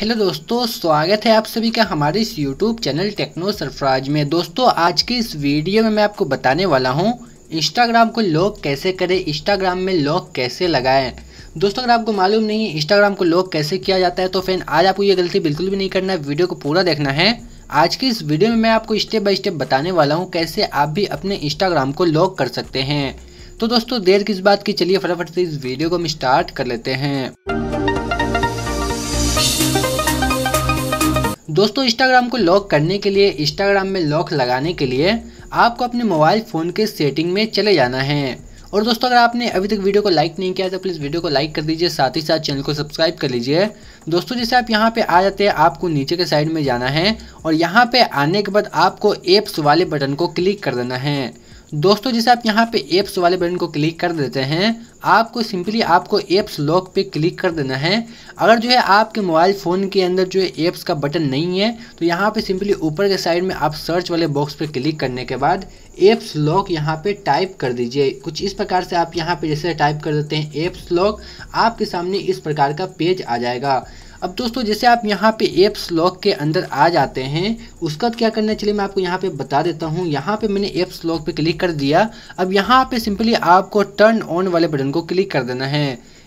hello दोस्तों स्वागत है आप सभी का हमारे इस यूट्यूब चैनल टेक्नो सरफराज में दोस्तों आज के इस वीडियो में मैं आपको बताने वाला हूं इंस्टाग्राम को लॉक कैसे करें इंस्टाग्राम में लॉक कैसे लगाएं दोस्तों अगर आपको मालूम नहीं इंस्टाग्राम को लॉक कैसे किया जाता है तो फ्रेंड आज आपको ये गलती बिल्कुल भी नहीं करना है वीडियो को पूरा देखना है आज की इस वीडियो में मैं आपको स्टेप बाई स्टेप बताने वाला हूँ कैसे आप भी अपने इंस्टाग्राम को लॉक कर सकते हैं तो दोस्तों देर किस बात की चलिए फटाफट से इस वीडियो को हम स्टार्ट कर लेते हैं दोस्तों इंस्टाग्राम को लॉक करने के लिए इंस्टाग्राम में लॉक लगाने के लिए आपको अपने मोबाइल फ़ोन के सेटिंग में चले जाना है और दोस्तों अगर आपने अभी तक वीडियो को लाइक नहीं किया तो प्लीज़ वीडियो को लाइक कर दीजिए साथ ही साथ चैनल को सब्सक्राइब कर लीजिए दोस्तों जैसे आप यहाँ पे आ जाते हैं आपको नीचे के साइड में जाना है और यहाँ पे आने के बाद आपको एप्स वाले बटन को क्लिक कर देना है दोस्तों जैसे आप यहाँ पे एप्स वाले बटन को क्लिक कर देते हैं आपको सिंपली आपको एप्स लॉक पे क्लिक कर देना है अगर जो है आपके मोबाइल फ़ोन के अंदर जो है एप्स का बटन नहीं है तो यहाँ पे सिंपली ऊपर के साइड में आप सर्च वाले बॉक्स पे क्लिक करने के बाद एप्स लॉक यहाँ पे टाइप कर दीजिए कुछ इस प्रकार से आप यहाँ पे जैसे टाइप कर देते हैं एप्स लॉक आपके सामने इस प्रकार का पेज आ जाएगा अब दोस्तों जैसे आप यहाँ पे एप्स लॉक के अंदर आ जाते हैं उसका क्या करना चलिए मैं आपको यहाँ पे बता देता हूँ यहाँ पे मैंने एप्स लॉक पे क्लिक कर दिया अब यहाँ पे सिंपली आपको टर्न ऑन वाले बटन को क्लिक कर देना है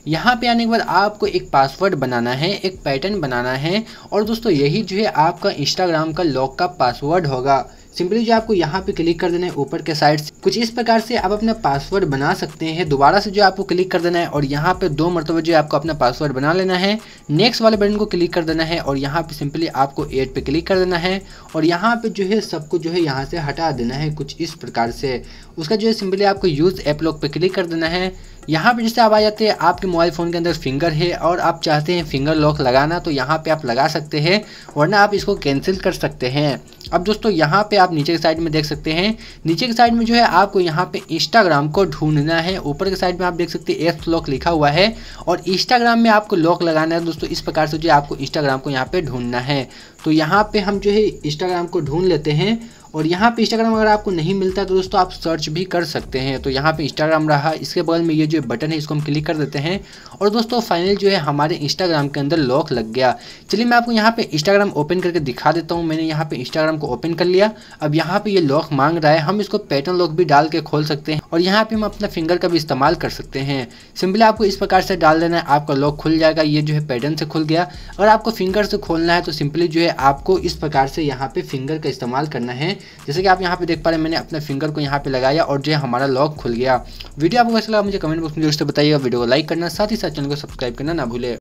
यहाँ पे आने के बाद आपको एक पासवर्ड बनाना है एक पैटर्न बनाना है और दोस्तों यही जो है आपका इंस्टाग्राम का लॉक का पासवर्ड होगा सिंपली जो आपको यहाँ पे क्लिक कर देना है ऊपर के साइड से कुछ इस प्रकार से आप अपना पासवर्ड बना सकते हैं दोबारा से जो आपको क्लिक कर देना है और यहाँ पे दो मरतबा जो आपको अपना पासवर्ड बना लेना है नेक्स्ट वाले बटन को क्लिक कर देना है और यहाँ पे सिंपली आपको एड पे क्लिक कर देना है और यहाँ पे जो है सबको जो है यहाँ से हटा देना है कुछ इस प्रकार से उसका जो है सिंपली आपको यूज़ एप लॉक पे क्लिक कर देना है यहाँ पे जैसे आप आ जाते हैं आपके मोबाइल फ़ोन के अंदर फिंगर है और आप चाहते हैं फिंगर लॉक लगाना तो यहाँ पे आप लगा सकते हैं वरना आप इसको कैंसिल कर सकते हैं अब दोस्तों यहाँ पे आप नीचे के साइड में देख सकते हैं नीचे के साइड में जो है आपको यहाँ पे इंस्टाग्राम को ढूंढना है ऊपर के साइड में आप देख सकते हैं एस लॉक लिखा हुआ है और इंस्टाग्राम में आपको लॉक लगाना है दोस्तों इस प्रकार से जो है आपको इंस्टाग्राम को यहाँ पे ढूंढना है तो यहाँ पे हम जो है इंस्टाग्राम को ढूंढ लेते हैं और यहाँ पे इंस्टाग्राम अगर आपको नहीं मिलता तो दोस्तों आप सर्च भी कर सकते हैं तो यहाँ पे इंस्टाग्राम रहा इसके बगल में ये जो बटन है इसको हम क्लिक कर देते हैं और दोस्तों फाइनल जो है हमारे इंस्टाग्राम के अंदर लॉक लग गया चलिए मैं आपको यहाँ पे इंस्टाग्राम ओपन करके दिखा देता हूँ मैंने यहाँ पे इंस्टाग्राम को ओपन कर लिया अब यहाँ पे ये लॉक मांग रहा है हम इसको पैटर्न लॉक भी डाल के खोल सकते हैं और यहाँ पे हम अपना फिंगर का भी इस्तेमाल कर सकते हैं सिंपली आपको इस प्रकार से डाल देना है आपका लॉक खुल जाएगा ये जो है पैटर्न से खुल गया और आपको फिंगर से खोलना है तो सिंपली जो है आपको इस प्रकार से यहाँ पे फिंगर का इस्तेमाल करना है जैसे कि आप यहाँ पे देख पा रहे हैं मैंने अपना फिंगर को यहाँ पे लगाया और जो है हमारा लॉक खुल गया वीडियो आपको कैसा लगा मुझे कमेंट बॉक्स में जरूर से बताइएगा वीडियो को लाइक करना साथ ही साथ चैनल को सब्सक्राइब करना ना भूले